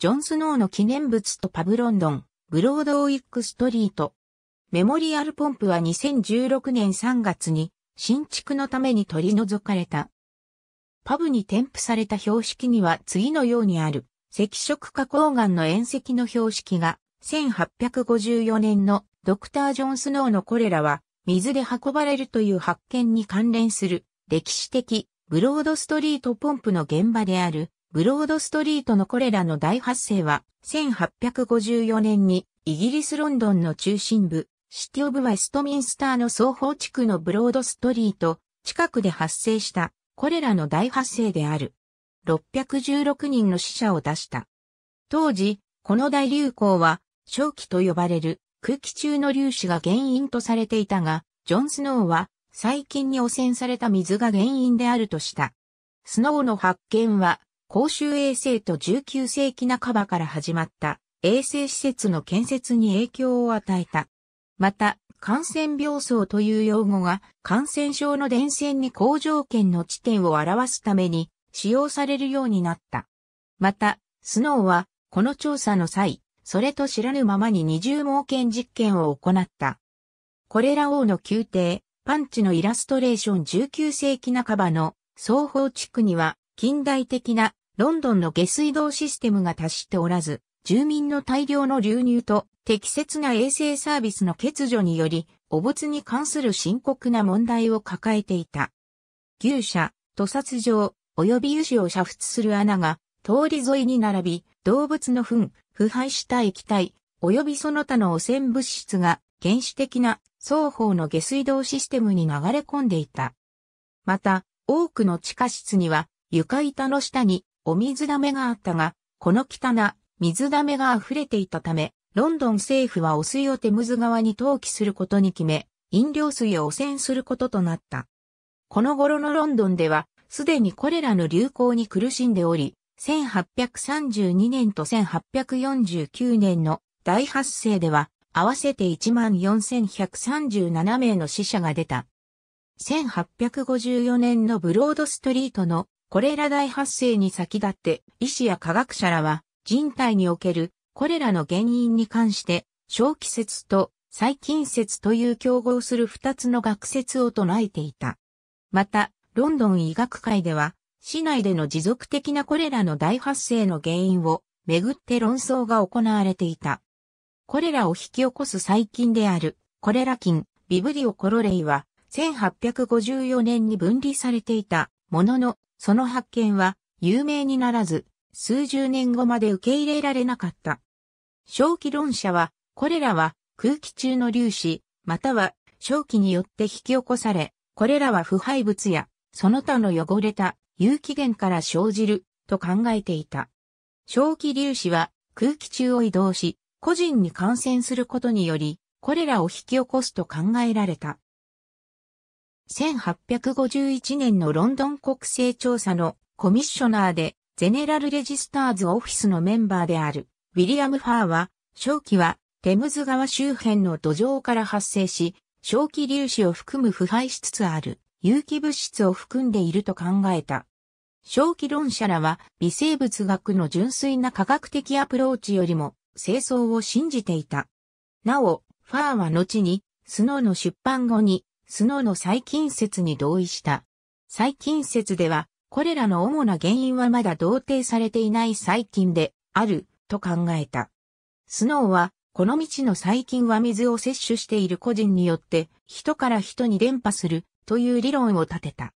ジョン・スノーの記念物とパブロンドン、ブロードウィックストリート。メモリアルポンプは2016年3月に新築のために取り除かれた。パブに添付された標識には次のようにある赤色花崗岩の縁石の標識が1854年のドクター・ジョン・スノーのコレラは水で運ばれるという発見に関連する歴史的ブロードストリートポンプの現場であるブロードストリートのこれらの大発生は、1854年にイギリスロンドンの中心部、シティオブ・ワイストミンスターの双方地区のブロードストリート、近くで発生した、これらの大発生である。616人の死者を出した。当時、この大流行は、正気と呼ばれる空気中の粒子が原因とされていたが、ジョン・スノーは、細菌に汚染された水が原因であるとした。スノーの発見は、公衆衛生と19世紀半ばから始まった衛生施設の建設に影響を与えた。また、感染病巣という用語が感染症の伝染に好条件の地点を表すために使用されるようになった。また、スノーはこの調査の際、それと知らぬままに二重盲検実験を行った。これら王の宮廷、パンチのイラストレーション19世紀半ばの双方地区には近代的なロンドンの下水道システムが達しておらず、住民の大量の流入と適切な衛生サービスの欠如により、お物に関する深刻な問題を抱えていた。牛舎、屠殺場、及び油脂を煮沸する穴が通り沿いに並び、動物の糞、腐敗した液体、及びその他の汚染物質が原始的な双方の下水道システムに流れ込んでいた。また、多くの地下室には床板の下にお水溜めがあったが、この汚、水溜めが溢れていたため、ロンドン政府は汚水をテムズ川に投棄することに決め、飲料水を汚染することとなった。この頃のロンドンでは、すでにこれらの流行に苦しんでおり、1832年と1849年の大発生では、合わせて14,137名の死者が出た。1854年のブロードストリートのこれら大発生に先立って医師や科学者らは人体におけるこれらの原因に関して小気説と細菌説という競合する二つの学説を唱えていた。また、ロンドン医学会では、市内での持続的なこれらの大発生の原因をめぐって論争が行われていた。これらを引き起こす細菌であるコレラ菌ビブリオコロレイは1854年に分離されていたもののその発見は有名にならず、数十年後まで受け入れられなかった。正気論者は、これらは空気中の粒子、または正気によって引き起こされ、これらは腐敗物や、その他の汚れた有機源から生じると考えていた。正気粒子は空気中を移動し、個人に感染することにより、これらを引き起こすと考えられた。1851年のロンドン国勢調査のコミッショナーで、ゼネラルレジスターズオフィスのメンバーである、ウィリアム・ファーは、正気は、テムズ川周辺の土壌から発生し、正気粒子を含む腐敗しつつある、有機物質を含んでいると考えた。正気論者らは、微生物学の純粋な科学的アプローチよりも、清掃を信じていた。なお、ファーは後に、スノーの出版後に、スノーの最近説に同意した。最近説では、これらの主な原因はまだ同定されていない細菌であると考えた。スノーは、この道の細菌は水を摂取している個人によって人から人に伝播するという理論を立てた。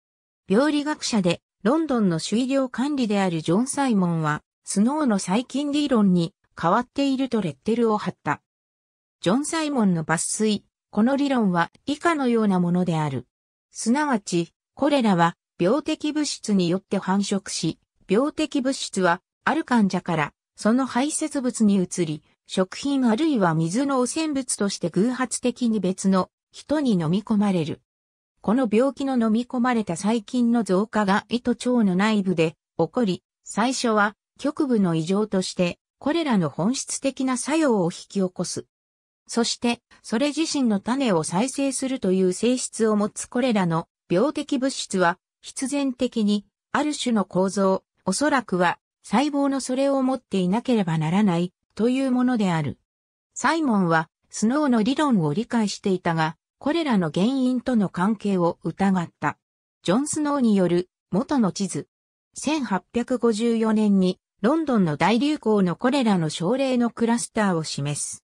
病理学者でロンドンの主医療管理であるジョン・サイモンは、スノーの細菌理論に変わっているとレッテルを貼った。ジョン・サイモンの抜粋、この理論は以下のようなものである。すなわち、これらは病的物質によって繁殖し、病的物質はある患者からその排泄物に移り、食品あるいは水の汚染物として偶発的に別の人に飲み込まれる。この病気の飲み込まれた細菌の増加が胃と腸の内部で起こり、最初は局部の異常として、これらの本質的な作用を引き起こす。そして、それ自身の種を再生するという性質を持つこれらの病的物質は、必然的に、ある種の構造、おそらくは、細胞のそれを持っていなければならない、というものである。サイモンは、スノーの理論を理解していたが、これらの原因との関係を疑った。ジョン・スノーによる元の地図。1854年にロンドンの大流行のこれらの症例のクラスターを示す。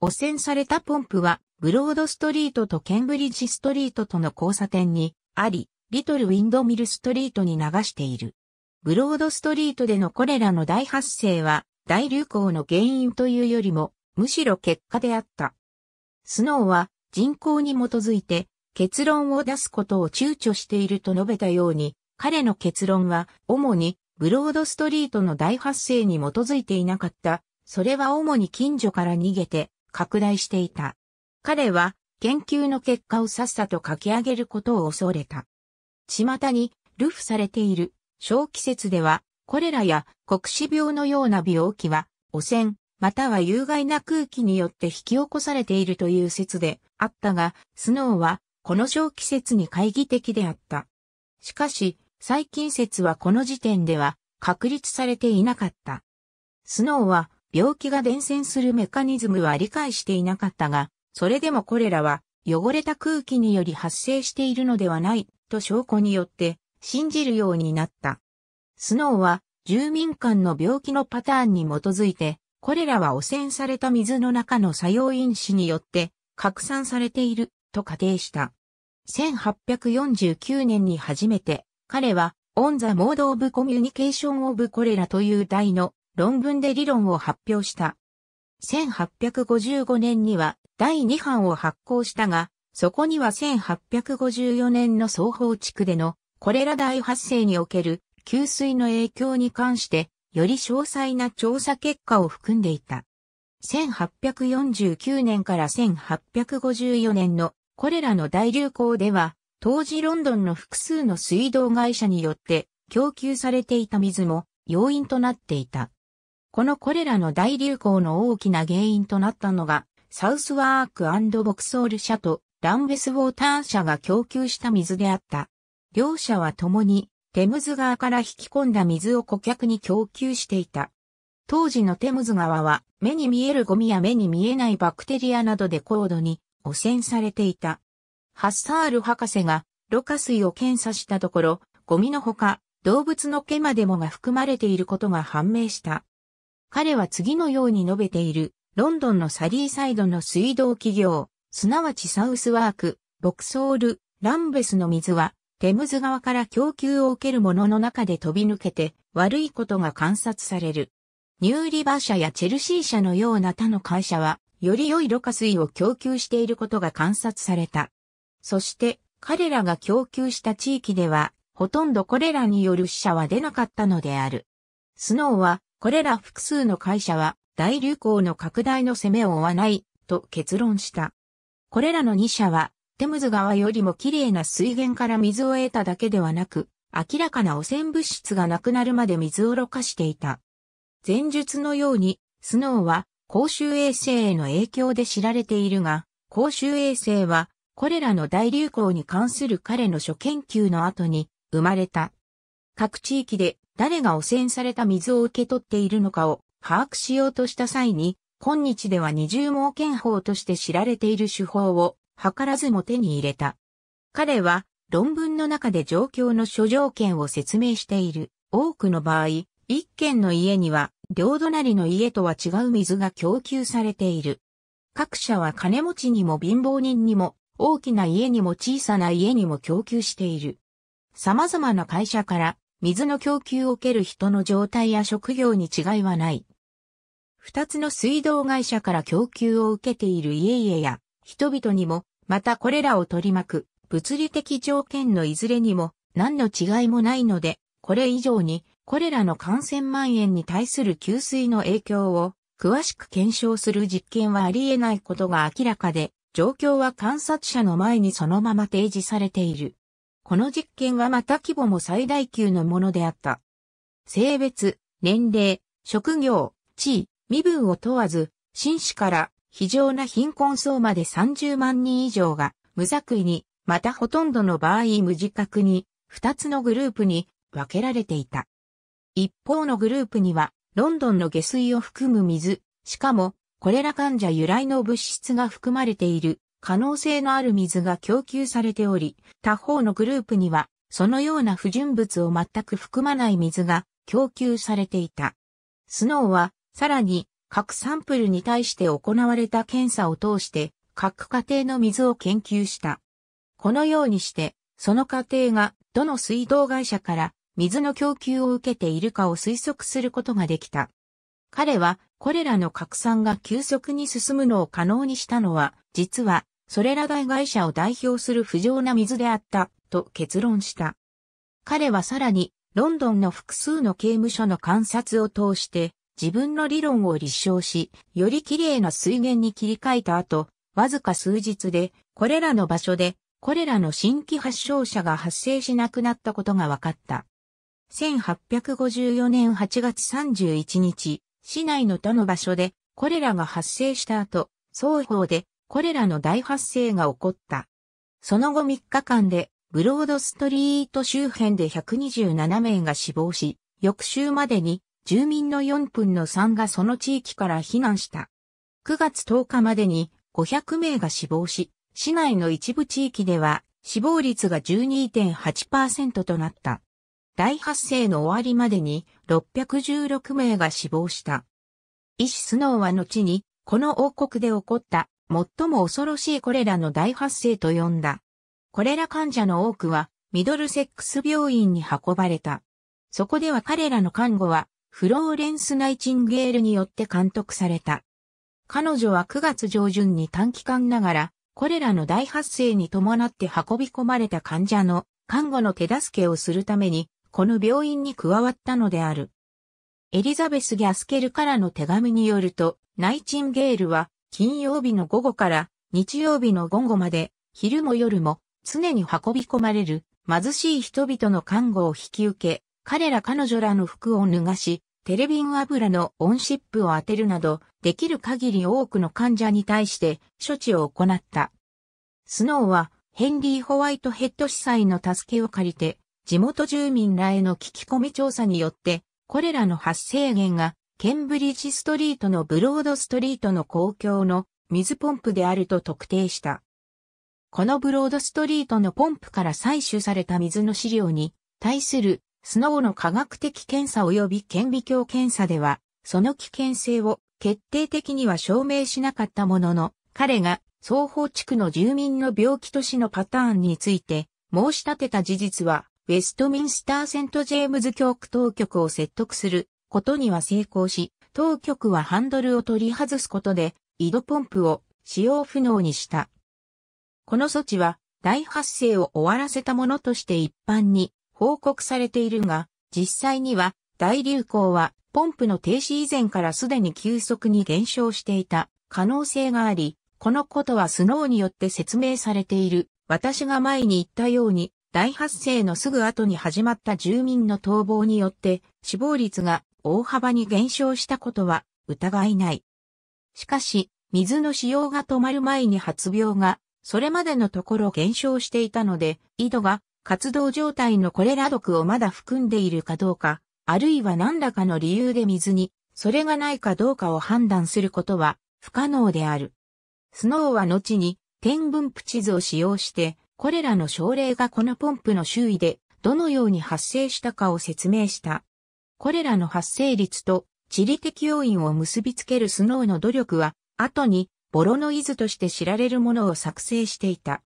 汚染されたポンプは、ブロードストリートとケンブリッジストリートとの交差点にあり、リトルウィンドミルストリートに流している。ブロードストリートでのこれらの大発生は、大流行の原因というよりも、むしろ結果であった。スノーは、人口に基づいて、結論を出すことを躊躇していると述べたように、彼の結論は、主に、ブロードストリートの大発生に基づいていなかった。それは主に近所から逃げて、拡大していた。彼は研究の結果をさっさと書き上げることを恐れた。巷に流布されている小季節では、コレラや黒死病のような病気は、汚染、または有害な空気によって引き起こされているという説であったが、スノーはこの小季節に懐疑的であった。しかし、最近説はこの時点では確立されていなかった。スノーは病気が伝染するメカニズムは理解していなかったが、それでもこれらは汚れた空気により発生しているのではないと証拠によって信じるようになった。スノーは住民間の病気のパターンに基づいて、これらは汚染された水の中の作用因子によって拡散されていると仮定した。1849年に初めて彼はオンザモードオブコミュニケーションオブコレラという題の論文で理論を発表した。1855年には第2版を発行したが、そこには1854年の双方地区でのこれら大発生における給水の影響に関してより詳細な調査結果を含んでいた。1849年から1854年のこれらの大流行では、当時ロンドンの複数の水道会社によって供給されていた水も要因となっていた。このこれらの大流行の大きな原因となったのが、サウスワークボクソール社とランベスウォーター社が供給した水であった。両社は共にテムズ川から引き込んだ水を顧客に供給していた。当時のテムズ川は目に見えるゴミや目に見えないバクテリアなどで高度に汚染されていた。ハッサール博士がろ過水を検査したところ、ゴミのほか動物の毛までもが含まれていることが判明した。彼は次のように述べている、ロンドンのサリーサイドの水道企業、すなわちサウスワーク、ボクソール、ランベスの水は、テムズ川から供給を受けるものの中で飛び抜けて、悪いことが観察される。ニューリバー社やチェルシー社のような他の会社は、より良いろ過水を供給していることが観察された。そして、彼らが供給した地域では、ほとんどこれらによる死者は出なかったのである。スノーは、これら複数の会社は大流行の拡大の攻めを負わないと結論した。これらの2社はテムズ川よりも綺麗な水源から水を得ただけではなく、明らかな汚染物質がなくなるまで水をろ過していた。前述のように、スノーは公衆衛生への影響で知られているが、公衆衛生はこれらの大流行に関する彼の諸研究の後に生まれた。各地域で誰が汚染された水を受け取っているのかを把握しようとした際に、今日では二重盲検法として知られている手法を図らずも手に入れた。彼は論文の中で状況の諸条件を説明している。多くの場合、一軒の家には両隣の家とは違う水が供給されている。各社は金持ちにも貧乏人にも大きな家にも小さな家にも供給している。様々な会社から水の供給を受ける人の状態や職業に違いはない。二つの水道会社から供給を受けている家々や人々にも、またこれらを取り巻く物理的条件のいずれにも何の違いもないので、これ以上にこれらの感染蔓延に対する給水の影響を詳しく検証する実験はあり得ないことが明らかで、状況は観察者の前にそのまま提示されている。この実験はまた規模も最大級のものであった。性別、年齢、職業、地位、身分を問わず、紳士から非常な貧困層まで30万人以上が無作為に、またほとんどの場合無自覚に、2つのグループに分けられていた。一方のグループには、ロンドンの下水を含む水、しかも、これら患者由来の物質が含まれている可能性のある水が供給されており、他方のグループには、そのような不純物を全く含まない水が供給されていた。スノーは、さらに、各サンプルに対して行われた検査を通して、各家庭の水を研究した。このようにして、その家庭がどの水道会社から水の供給を受けているかを推測することができた。彼はこれらの拡散が急速に進むのを可能にしたのは、実はそれら大会社を代表する不浄な水であった、と結論した。彼はさらに、ロンドンの複数の刑務所の観察を通して、自分の理論を立証し、より綺麗な水源に切り替えた後、わずか数日で、これらの場所で、これらの新規発症者が発生しなくなったことが分かった。1854年8月31日、市内の他の場所で、これらが発生した後、双方でこれらの大発生が起こった。その後3日間で、ブロードストリート周辺で127名が死亡し、翌週までに住民の4分の3がその地域から避難した。9月10日までに500名が死亡し、市内の一部地域では死亡率が12.8%となった。大発生の終わりまでに616名が死亡した。医師スノーは後に、この王国で起こった最も恐ろしいこれらの大発生と呼んだ。これら患者の多くは、ミドルセックス病院に運ばれた。そこでは彼らの看護は、フローレンス・ナイチンゲールによって監督された。彼女は9月上旬に短期間ながら、これらの大発生に伴って運び込まれた患者の看護の手助けをするために、この病院に加わったのである。エリザベス・ギャスケルからの手紙によると、ナイチンゲールは金曜日の午後から日曜日の午後まで、昼も夜も常に運び込まれる貧しい人々の看護を引き受け、彼ら彼女らの服を脱がし、テレビン油のオンシップを当てるなど、できる限り多くの患者に対して処置を行った。スノーはヘンリー・ホワイトヘッド司祭の助けを借りて、地元住民らへの聞き込み調査によって、これらの発生源がケンブリッジストリートのブロードストリートの公共の水ポンプであると特定した。このブロードストリートのポンプから採取された水の資料に対するスノーの科学的検査及び顕微鏡検査では、その危険性を決定的には証明しなかったものの、彼が双方地区の住民の病気都市のパターンについて申し立てた事実は、ウェストミンスターセントジェームズ教区当局を説得することには成功し、当局はハンドルを取り外すことで、井戸ポンプを使用不能にした。この措置は、大発生を終わらせたものとして一般に報告されているが、実際には大流行はポンプの停止以前からすでに急速に減少していた可能性があり、このことはスノーによって説明されている。私が前に言ったように、大発生のすぐ後に始まった住民の逃亡によって死亡率が大幅に減少したことは疑いない。しかし、水の使用が止まる前に発病が、それまでのところ減少していたので、井戸が活動状態のこれら毒をまだ含んでいるかどうか、あるいは何らかの理由で水に、それがないかどうかを判断することは不可能である。スノーは後に天分布地図を使用して、これらの症例がこのポンプの周囲でどのように発生したかを説明した。これらの発生率と地理的要因を結びつけるスノーの努力は、後にボロノイズとして知られるものを作成していた。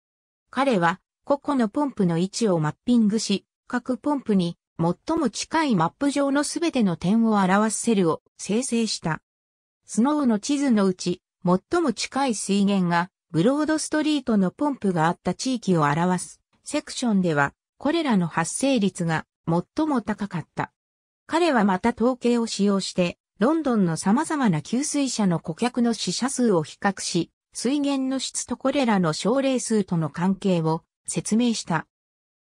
彼は、個々のポンプの位置をマッピングし、各ポンプに最も近いマップ上のすべての点を表すセルを生成した。スノーの地図のうち、最も近い水源が、ブロードストリートのポンプがあった地域を表すセクションでは、これらの発生率が最も高かった。彼はまた統計を使用して、ロンドンの様々な給水車の顧客の死者数を比較し、水源の質とこれらの症例数との関係を説明した。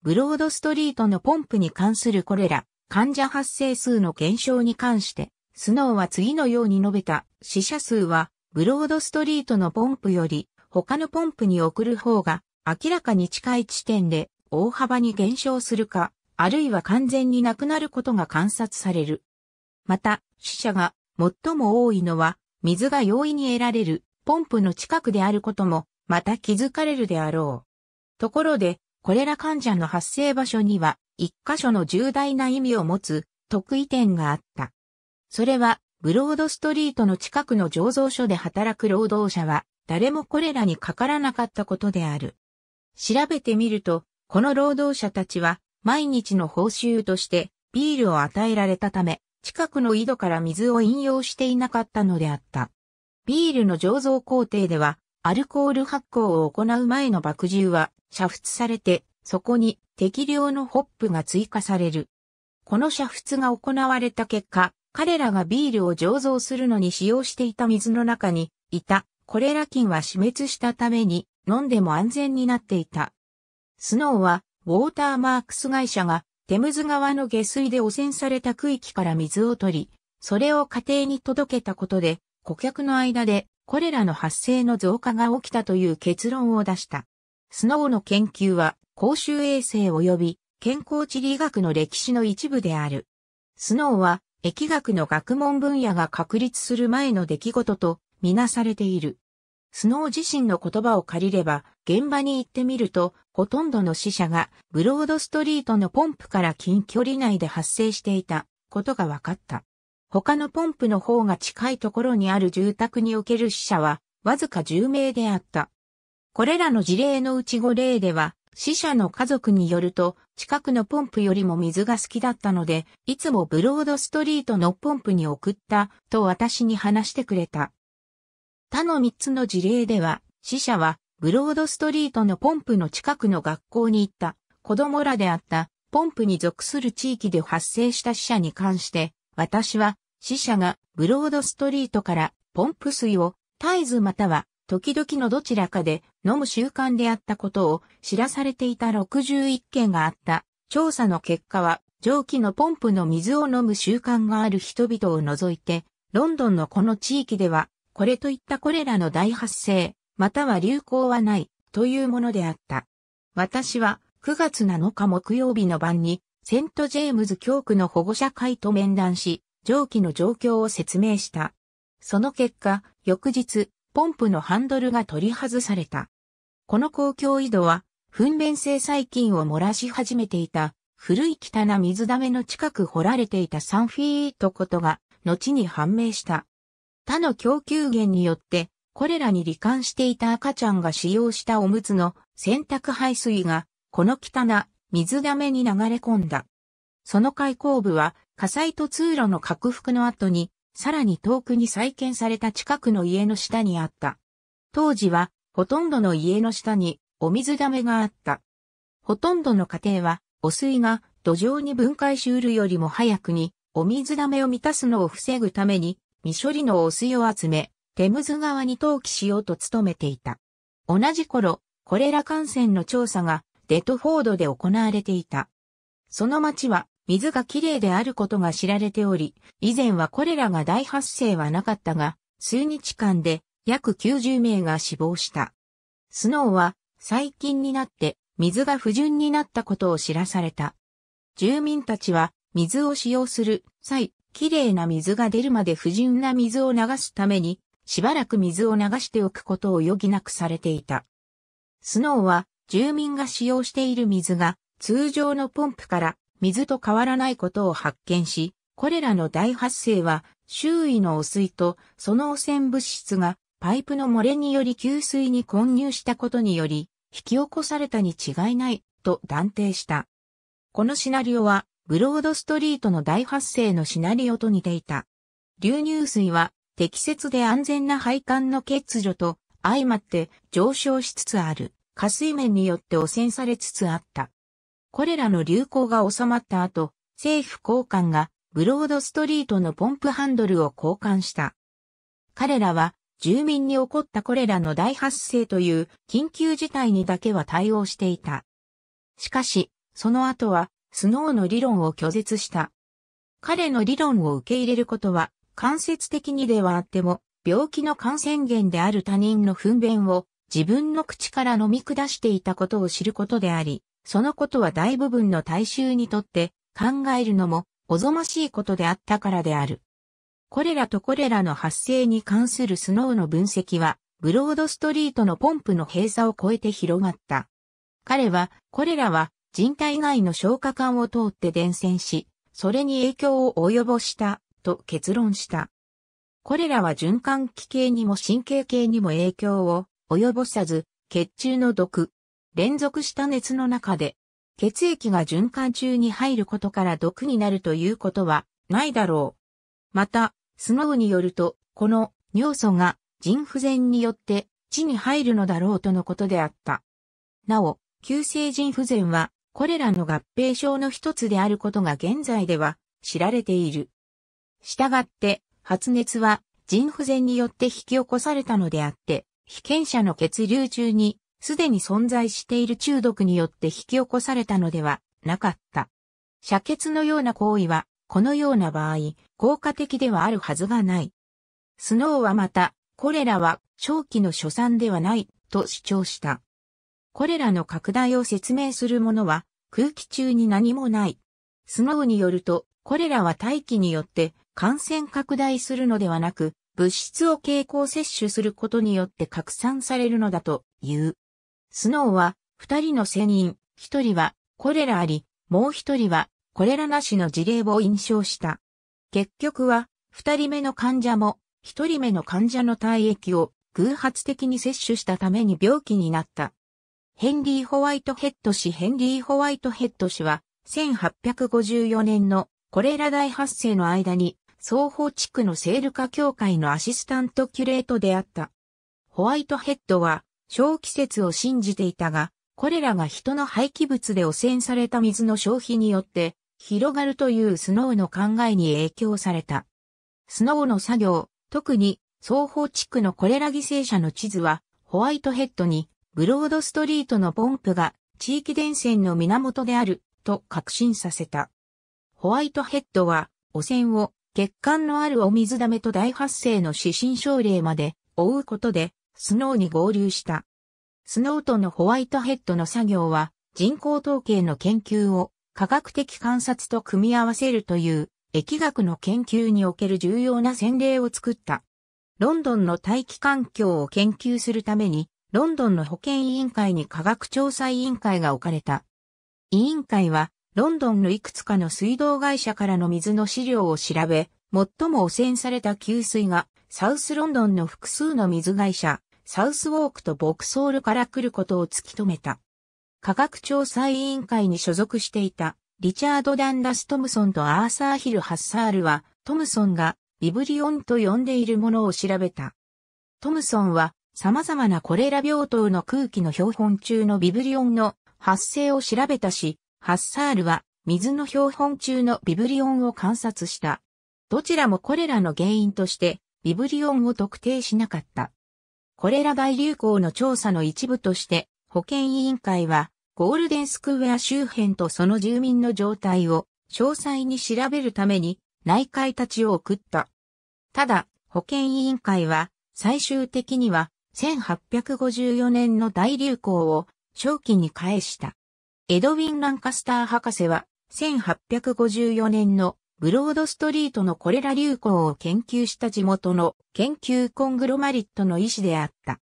ブロードストリートのポンプに関するこれら患者発生数の減少に関して、スノーは次のように述べた死者数はブロードストリートのポンプより他のポンプに送る方が明らかに近い地点で大幅に減少するかあるいは完全になくなることが観察される。また、死者が最も多いのは、水が容易に得られるポンプの近くであることも、また気づかれるであろう。ところで、これら患者の発生場所には、一箇所の重大な意味を持つ特異点があった。それは、ブロードストリートの近くの醸造所で働く労働者は、誰もこれらにかからなかったことである。調べてみると、この労働者たちは、毎日の報酬としてビールを与えられたため、近くの井戸から水を飲用していなかったのであった。ビールの醸造工程では、アルコール発酵を行う前の爆汁は煮沸されて、そこに適量のホップが追加される。この煮沸が行われた結果、彼らがビールを醸造するのに使用していた水の中にいたコレラ菌は死滅したために飲んでも安全になっていた。スノーはウォーターマークス会社がテムズ川の下水で汚染された区域から水を取り、それを家庭に届けたことで、顧客の間でこれらの発生の増加が起きたという結論を出した。スノーの研究は公衆衛生及び健康地理学の歴史の一部である。スノーは疫学の学問分野が確立する前の出来事とみなされている。スノー自身の言葉を借りれば、現場に行ってみると、ほとんどの死者がブロードストリートのポンプから近距離内で発生していたことが分かった。他のポンプの方が近いところにある住宅における死者は、わずか10名であった。これらの事例のうち5例では、死者の家族によると、近くのポンプよりも水が好きだったので、いつもブロードストリートのポンプに送った、と私に話してくれた。他の3つの事例では、死者はブロードストリートのポンプの近くの学校に行った子供らであったポンプに属する地域で発生した死者に関して、私は死者がブロードストリートからポンプ水を絶えずまたは時々のどちらかで飲む習慣であったことを知らされていた61件があった。調査の結果は蒸気のポンプの水を飲む習慣がある人々を除いて、ロンドンのこの地域ではこれといったこれらの大発生、または流行はない、というものであった。私は、9月7日木曜日の晩に、セントジェームズ教区の保護者会と面談し、上記の状況を説明した。その結果、翌日、ポンプのハンドルが取り外された。この公共井戸は、糞便性細菌を漏らし始めていた、古い汚な水溜めの近く掘られていたサンフィートことが、後に判明した。他の供給源によって、これらに罹患していた赤ちゃんが使用したおむつの洗濯排水が、この汚、水溜めに流れ込んだ。その開口部は、火災と通路の拡幅の後に、さらに遠くに再建された近くの家の下にあった。当時は、ほとんどの家の下に、お水溜めがあった。ほとんどの家庭は、汚水が土壌に分解しうるよりも早くに、お水溜めを満たすのを防ぐために、未処理の汚水を集め、テムズ川に投棄しようと努めていた。同じ頃、コレラ感染の調査がデトフォードで行われていた。その町は水がきれいであることが知られており、以前はコレラが大発生はなかったが、数日間で約90名が死亡した。スノーは最近になって水が不純になったことを知らされた。住民たちは水を使用する際、きれいな水が出るまで不純な水を流すために、しばらく水を流しておくことを余儀なくされていた。スノーは、住民が使用している水が、通常のポンプから水と変わらないことを発見し、これらの大発生は、周囲の汚水とその汚染物質がパイプの漏れにより給水に混入したことにより、引き起こされたに違いないと断定した。このシナリオはブロードストリートの大発生のシナリオと似ていた。流入水は適切で安全な配管の欠如と相まって上昇しつつある、下水面によって汚染されつつあった。これらの流行が収まった後、政府高官がブロードストリートのポンプハンドルを交換した。彼らは住民に起こったこれらの大発生という緊急事態にだけは対応していた。しかし、その後はスノーの理論を拒絶した。彼の理論を受け入れることは、間接的にではあっても、病気の感染源である他人の糞便を自分の口から飲み下していたことを知ることであり、そのことは大部分の大衆にとって考えるのもおぞましいことであったからである。これらとこれらの発生に関するスノーの分析は、ブロードストリートのポンプの閉鎖を超えて広がった。彼は、これらは人体内の消化管を通って伝染し、それに影響を及ぼしたと結論した。これらは循環器系にも神経系にも影響を及ぼさず、血中の毒、連続した熱の中で、血液が循環中に入ることから毒になるということはないだろう。また、スノーによると、この尿素が腎不全によって血に入るのだろうとのことであった。なお、急性腎不全はこれらの合併症の一つであることが現在では知られている。したがって、発熱は腎不全によって引き起こされたのであって、被験者の血流中にすでに存在している中毒によって引き起こされたのではなかった。射血のような行為は、このような場合、効果的ではあるはずがない。スノーはまた、これらは長期の所産ではないと主張した。これらの拡大を説明するものは空気中に何もない。スノーによると、これらは大気によって感染拡大するのではなく、物質を経口摂取することによって拡散されるのだという。スノーは二人の船員、一人はこれらあり、もう一人はこれらなしの事例を印象した。結局は二人目の患者も一人目の患者の体液を偶発的に摂取したために病気になった。ヘンリー・ホワイトヘッド氏ヘンリー・ホワイトヘッド氏は、1854年のコレラ大発生の間に、双方地区のセール化協会のアシスタントキュレートであった。ホワイトヘッドは、小季節を信じていたが、これらが人の廃棄物で汚染された水の消費によって、広がるというスノーの考えに影響された。スノーの作業、特に、双方地区のコレラ犠牲者の地図は、ホワイトヘッドにブロードストリートのポンプが地域伝染の源であると確信させた。ホワイトヘッドは汚染を血管のあるお水溜めと大発生の指針症例まで追うことでスノーに合流した。スノーとのホワイトヘッドの作業は人工統計の研究を科学的観察と組み合わせるという疫学の研究における重要な先例を作った。ロンドンの大気環境を研究するためにロンドンの保健委員会に科学調査委員会が置かれた。委員会は、ロンドンのいくつかの水道会社からの水の資料を調べ、最も汚染された給水が、サウスロンドンの複数の水会社、サウスウォークとボクソールから来ることを突き止めた。科学調査委員会に所属していた、リチャード・ダンダス・トムソンとアーサー・ヒル・ハッサールは、トムソンがビブリオンと呼んでいるものを調べた。トムソンは様々なコレラ病棟の空気の標本中のビブリオンの発生を調べたし、ハッサールは水の標本中のビブリオンを観察した。どちらもコレラの原因としてビブリオンを特定しなかった。コレラ大流行の調査の一部として保健委員会はゴールデンスクウェア周辺とその住民の状態を詳細に調べるために内海たちを送った。ただ、保健委員会は最終的には1854年の大流行を正気に返した。エドウィン・ランカスター博士は1854年のブロードストリートのコレラ流行を研究した地元の研究コングロマリットの医師であった。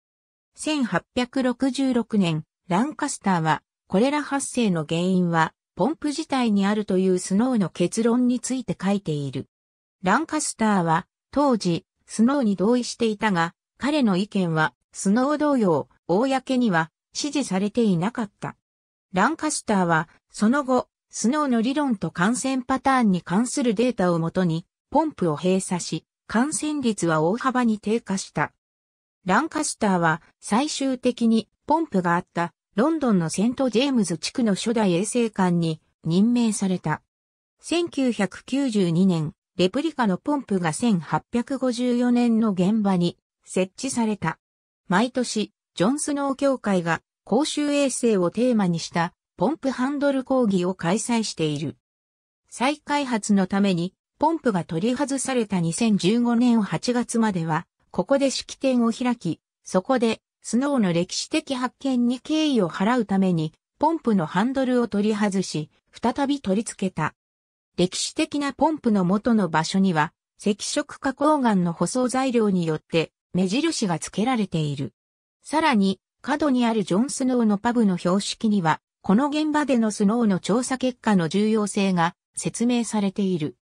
1866年、ランカスターはコレラ発生の原因はポンプ自体にあるというスノーの結論について書いている。ランカスターは当時スノーに同意していたが彼の意見はスノー同様、公には支持されていなかった。ランカスターは、その後、スノーの理論と感染パターンに関するデータをもとに、ポンプを閉鎖し、感染率は大幅に低下した。ランカスターは最終的にポンプがあったロンドンのセント・ジェームズ地区の初代衛生官に任命された。1992年、レプリカのポンプが1854年の現場に設置された。毎年、ジョンスノー協会が公衆衛生をテーマにしたポンプハンドル講義を開催している。再開発のためにポンプが取り外された2015年8月までは、ここで式典を開き、そこでスノーの歴史的発見に敬意を払うために、ポンプのハンドルを取り外し、再び取り付けた。歴史的なポンプの元の場所には、赤色加工岩の舗装材料によって目印が付けられている。さらに、角にあるジョン・スノーのパブの標識には、この現場でのスノーの調査結果の重要性が説明されている。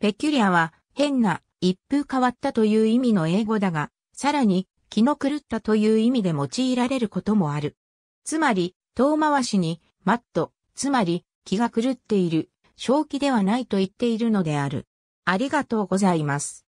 ペキュリアは変な一風変わったという意味の英語だが、さらに気の狂ったという意味で用いられることもある。つまり、遠回しに、マット、つまり気が狂っている、正気ではないと言っているのである。ありがとうございます。